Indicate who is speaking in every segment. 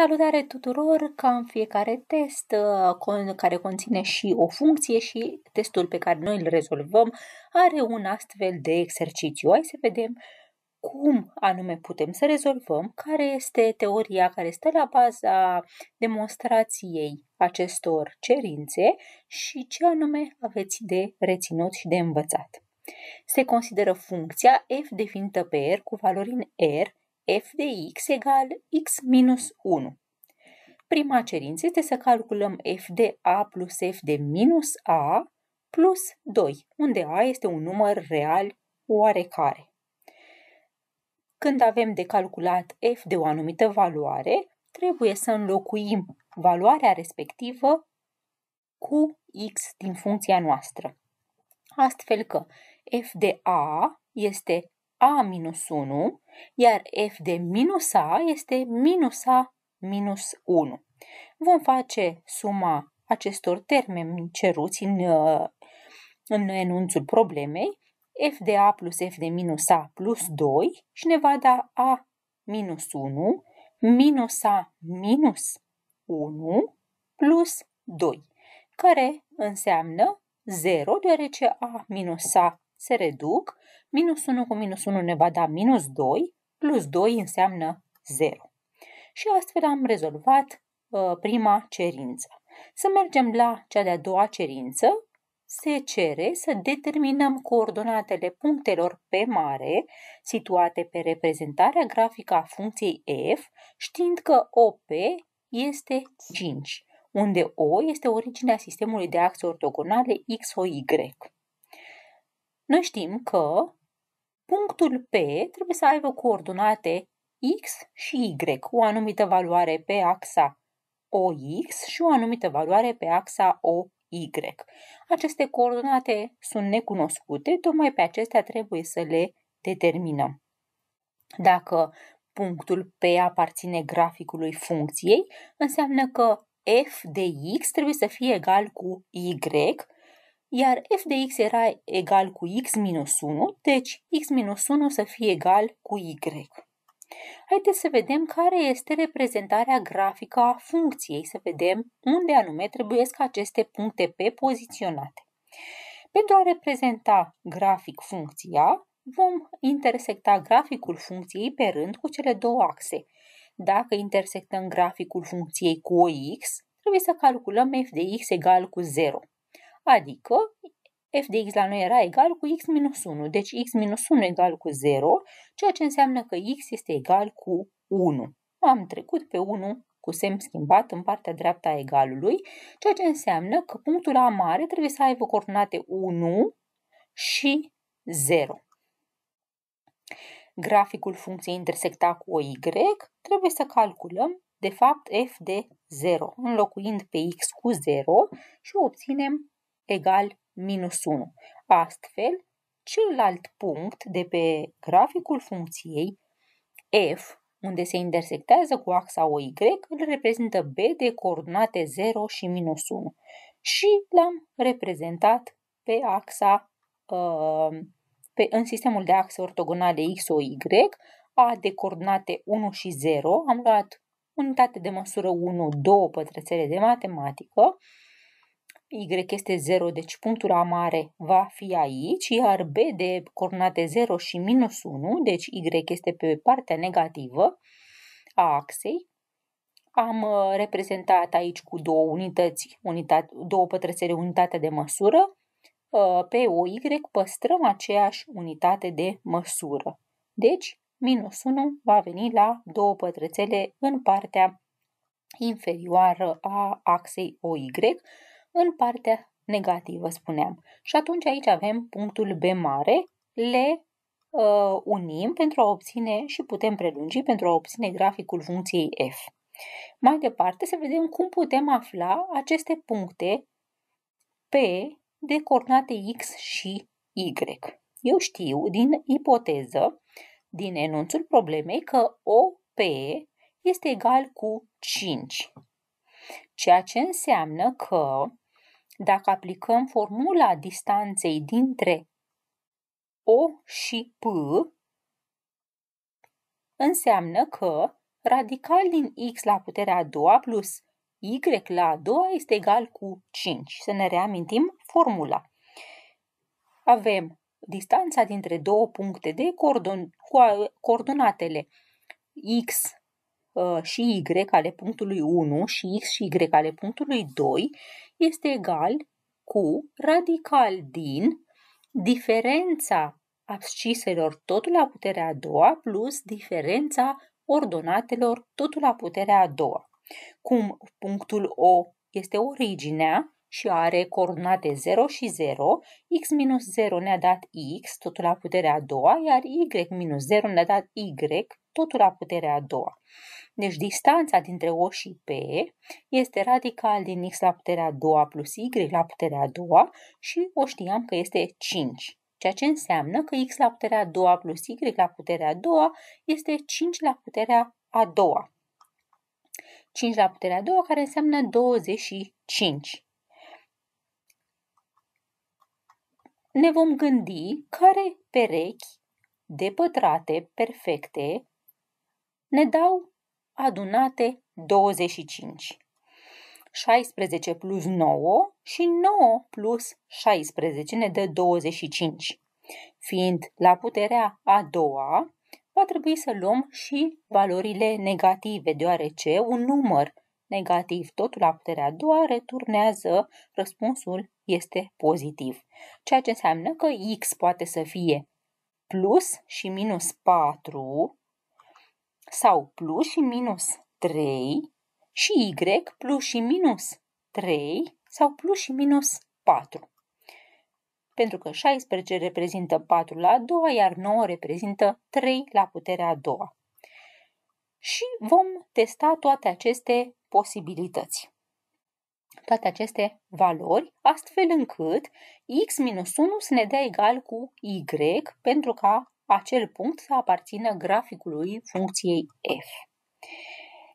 Speaker 1: Salutare tuturor! Ca în fiecare test uh, care conține și o funcție și testul pe care noi îl rezolvăm are un astfel de exercițiu. Hai să vedem cum anume putem să rezolvăm, care este teoria care stă la baza demonstrației acestor cerințe și ce anume aveți de reținut și de învățat. Se consideră funcția f definită pe R cu valori în R f de x egal x minus 1. Prima cerință este să calculăm f de a plus f de minus a plus 2, unde a este un număr real oarecare. Când avem de calculat f de o anumită valoare, trebuie să înlocuim valoarea respectivă cu x din funcția noastră. Astfel că f de a este a minus 1, iar f de minus a este minus a minus 1. Vom face suma acestor termeni ceruți în, în enunțul problemei, f de a plus f de minus a plus 2 și ne va da a minus 1 minus a minus 1 plus 2, care înseamnă 0, deoarece a minus a se reduc, minus 1 cu minus 1 ne va da minus 2, plus 2 înseamnă 0. Și astfel am rezolvat uh, prima cerință. Să mergem la cea de-a doua cerință. Se cere să determinăm coordonatele punctelor P mare situate pe reprezentarea grafică a funcției f, știind că OP este 5, unde O este originea sistemului de axe ortogonale X, O, Y. Noi știm că punctul P trebuie să aibă coordonate X și Y, o anumită valoare pe axa OX și o anumită valoare pe axa OY. Aceste coordonate sunt necunoscute, tocmai pe acestea trebuie să le determinăm. Dacă punctul P aparține graficului funcției, înseamnă că f de x trebuie să fie egal cu y iar f de x era egal cu x minus 1, deci x minus 1 să fie egal cu y. Haideți să vedem care este reprezentarea grafică a funcției, să vedem unde anume trebuie aceste puncte P poziționate. Pentru a reprezenta grafic funcția, vom intersecta graficul funcției pe rând cu cele două axe. Dacă intersectăm graficul funcției cu OX, trebuie să calculăm f de x egal cu 0. Adică f de x la noi era egal cu x minus 1, deci x minus 1 egal cu 0, ceea ce înseamnă că x este egal cu 1. Am trecut pe 1 cu semn schimbat în partea dreapta a egalului, ceea ce înseamnă că punctul A mare trebuie să aibă coordonate 1 și 0. Graficul funcției intersecta cu o y trebuie să calculăm de fapt f de 0, înlocuind pe x cu 0 și obținem egal minus 1. Astfel, celălalt punct de pe graficul funcției f, unde se intersectează cu axa OY, îl reprezintă b de coordonate 0 și minus 1 și l-am reprezentat pe axa, uh, pe, în sistemul de axe ortogonale X, O, Y, A de coordonate 1 și 0, am luat unitate de măsură 1, 2 pătrățele de matematică, Y este 0, deci punctul A mare va fi aici, iar B de coordonate 0 și minus 1, deci Y este pe partea negativă a axei. Am uh, reprezentat aici cu două unități, unitate, două pătrățele unitate de măsură. Uh, pe o y păstrăm aceeași unitate de măsură. Deci, minus 1 va veni la două pătrățele în partea inferioară a axei OY în partea negativă, spuneam. Și atunci aici avem punctul B mare, le uh, unim pentru a obține și putem prelungi pentru a obține graficul funcției f. Mai departe să vedem cum putem afla aceste puncte P de coordonate X și Y. Eu știu din ipoteză, din enunțul problemei, că OP este egal cu 5, ceea ce înseamnă că dacă aplicăm formula distanței dintre O și P, înseamnă că radical din x la puterea a doua plus y la a doua este egal cu 5. Să ne reamintim formula. Avem distanța dintre două puncte de coordon, cu coordonatele x uh, și y ale punctului 1 și x și y ale punctului 2 este egal cu radical din diferența absciselor totul la puterea a doua plus diferența ordonatelor totul la puterea a doua. Cum punctul O este originea, și are coordonate 0 și 0, x minus 0 ne-a dat x, totul la puterea a doua, iar y minus 0 ne-a dat y, totul la puterea a doua. Deci distanța dintre O și P este radical din x la puterea a doua plus y la puterea a doua și o știam că este 5. Ceea ce înseamnă că x la puterea a doua plus y la puterea a doua este 5 la puterea a doua. 5 la puterea a doua care înseamnă 25. ne vom gândi care perechi de pătrate perfecte ne dau adunate 25. 16 plus 9 și 9 plus 16 ne dă 25. Fiind la puterea a doua, va trebui să luăm și valorile negative, deoarece un număr negativ, totul la puterea a doua, returnează răspunsul este pozitiv. Ceea ce înseamnă că x poate să fie plus și minus 4 sau plus și minus 3 și y plus și minus 3 sau plus și minus 4. Pentru că 16 reprezintă 4 la a doua, iar 9 reprezintă 3 la puterea a doua și vom testa toate aceste posibilități, toate aceste valori, astfel încât x minus 1 să ne dea egal cu y pentru ca acel punct să aparțină graficului funcției f.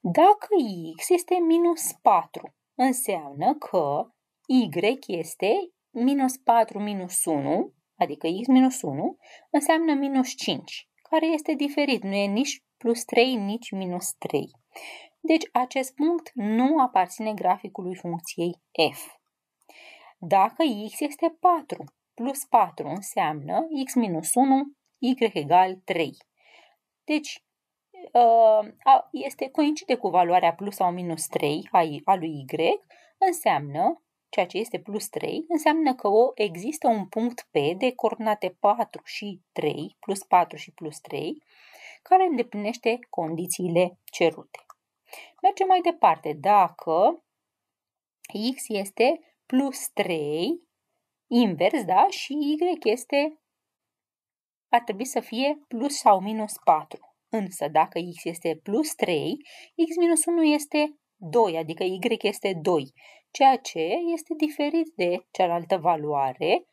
Speaker 1: Dacă x este minus 4, înseamnă că y este minus 4 minus 1, adică x minus 1, înseamnă minus 5, care este diferit, nu e nici plus 3 nici minus 3. Deci acest punct nu aparține graficului funcției f. Dacă x este 4 plus 4 înseamnă x minus 1, y egal 3. Deci ă, este coincide cu valoarea plus sau minus 3 a lui y, înseamnă, ceea ce este plus 3, înseamnă că există un punct P de coordonate 4 și 3, plus 4 și plus 3, care îndeplinește condițiile cerute. Mergem mai departe. Dacă x este plus 3 invers, da, și y este ar trebui să fie plus sau minus 4. Însă dacă x este plus 3, x minus 1 este 2, adică y este 2, ceea ce este diferit de cealaltă valoare,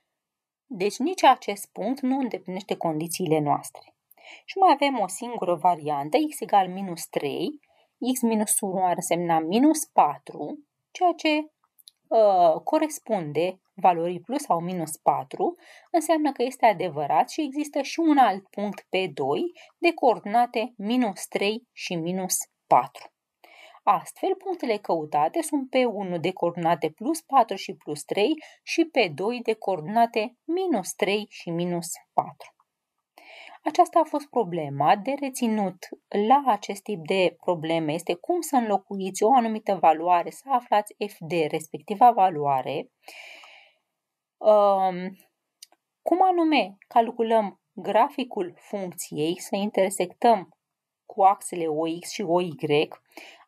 Speaker 1: deci nici acest punct nu îndeplinește condițiile noastre. Și mai avem o singură variantă, x egal minus 3, x minus 1 ar însemna minus 4, ceea ce uh, corespunde valorii plus sau minus 4, înseamnă că este adevărat și există și un alt punct P2 de coordonate minus 3 și minus 4. Astfel, punctele căutate sunt P1 de coordonate plus 4 și plus 3 și P2 de coordonate minus 3 și minus 4. Aceasta a fost problema de reținut la acest tip de probleme este cum să înlocuiți o anumită valoare, să aflați f de respectiva valoare, um, cum anume calculăm graficul funcției, să intersectăm cu axele OX și OY.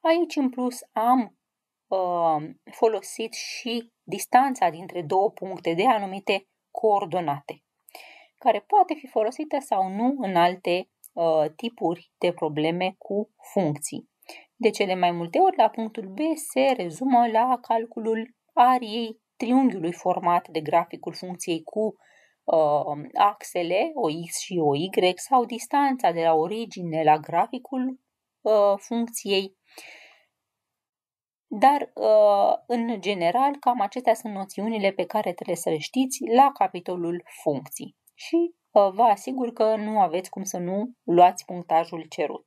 Speaker 1: Aici în plus am um, folosit și distanța dintre două puncte de anumite coordonate care poate fi folosită sau nu în alte uh, tipuri de probleme cu funcții. De cele mai multe ori, la punctul B se rezumă la calculul ariei triunghiului format de graficul funcției cu uh, axele OX și OY sau distanța de la origine la graficul uh, funcției. Dar, uh, în general, cam acestea sunt noțiunile pe care trebuie să le știți la capitolul funcții și uh, vă asigur că nu aveți cum să nu luați punctajul cerut.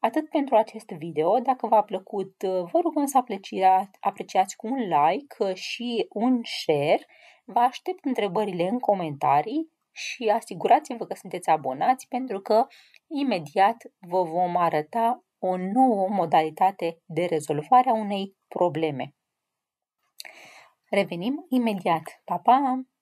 Speaker 1: Atât pentru acest video, dacă v-a plăcut, uh, vă rugăm să apreciați, apreciați cu un like uh, și un share. Vă aștept întrebările în comentarii și asigurați-vă că sunteți abonați pentru că imediat vă vom arăta o nouă modalitate de rezolvare a unei probleme. Revenim imediat. Pa, pa!